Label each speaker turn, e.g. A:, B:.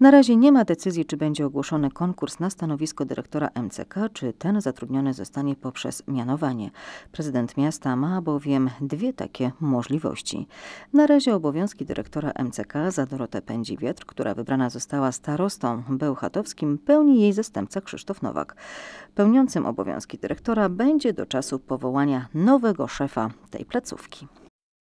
A: Na razie nie ma decyzji, czy będzie ogłoszony konkurs na stanowisko dyrektora MCK, czy ten zatrudniony zostanie poprzez mianowanie. Prezydent miasta ma bowiem dwie takie możliwości. Na razie obowiązki dyrektora MCK za Dorotę Pędziwietr, która wybrana została starostą bełchatowskim, pełni jej zastępca Krzysztof Nowak. Pełniącym obowiązki dyrektora będzie do czasu powołania nowego szefa tej placówki.